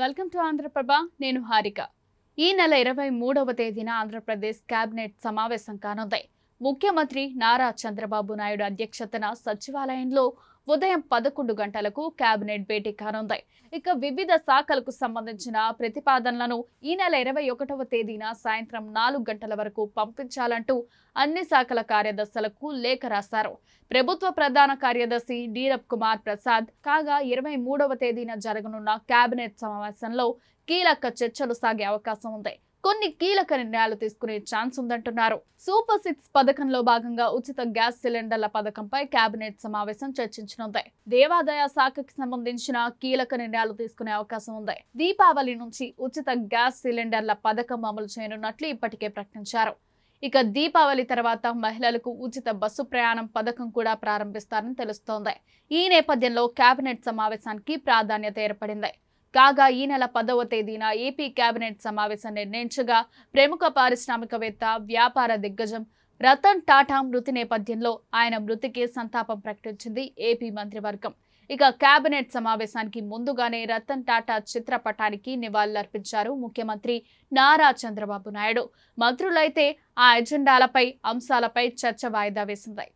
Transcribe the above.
welcome to Andhraprabha నేను హారిక ఈ నెల ఇరవై మూడవ తేదీన ఆంధ్రప్రదేశ్ కేబినెట్ సమావేశం కానుంది ముఖ్యమంత్రి నారా చంద్రబాబు నాయుడు అధ్యక్షతన సచివాలయంలో ఉదయం పదకొండు గంటలకు కేబినెట్ భేటీ కానుంది ఇక వివిధ శాఖలకు సంబంధించిన ప్రతిపాదనలను ఈ నెల ఇరవై ఒకటవ తేదీన సాయంత్రం నాలుగు గంటల వరకు పంపించాలంటూ అన్ని శాఖల కార్యదర్శులకు లేఖ రాశారు ప్రభుత్వ ప్రధాన కార్యదర్శి డీరబ్ కుమార్ ప్రసాద్ కాగా ఇరవై మూడవ తేదీన జరగనున్న కేబినెట్ సమావేశంలో కీలక చర్చలు సాగే అవకాశం ఉంది కొన్ని కీలక నిర్ణయాలు తీసుకునే ఛాన్స్ ఉందంటున్నారు సూపర్ సిక్స్ పథకంలో భాగంగా ఉచిత గ్యాస్ సిలిండర్ల పథకంపై కేబినెట్ సమావేశం చర్చించనుంది దేవాదాయ శాఖకి సంబంధించిన కీలక నిర్ణయాలు తీసుకునే అవకాశం ఉంది దీపావళి నుంచి ఉచిత గ్యాస్ సిలిండర్ల పథకం అమలు చేయనున్నట్లు ఇప్పటికే ప్రకటించారు ఇక దీపావళి తర్వాత మహిళలకు ఉచిత బస్సు ప్రయాణం పథకం కూడా ప్రారంభిస్తారని తెలుస్తోంది ఈ నేపథ్యంలో కేబినెట్ సమావేశానికి ప్రాధాన్యత ఏర్పడింది కాగా ఈ నెల పదవ తేదీన ఏపీ కేబినెట్ సమావేశం నిర్ణయించగా ప్రముఖ పారిశ్రామికవేత్త వ్యాపార దిగ్గజం రతన్ టాటా మృతి నేపథ్యంలో ఆయన మృతికి సంతాపం ప్రకటించింది ఏపీ మంత్రివర్గం ఇక కేబినెట్ సమావేశానికి ముందుగానే రతన్ టాటా చిత్రపటానికి నివాళులర్పించారు ముఖ్యమంత్రి నారా చంద్రబాబు నాయుడు మంత్రులైతే ఆ ఎజెండాలపై అంశాలపై చర్చ వాయిదా వేసింది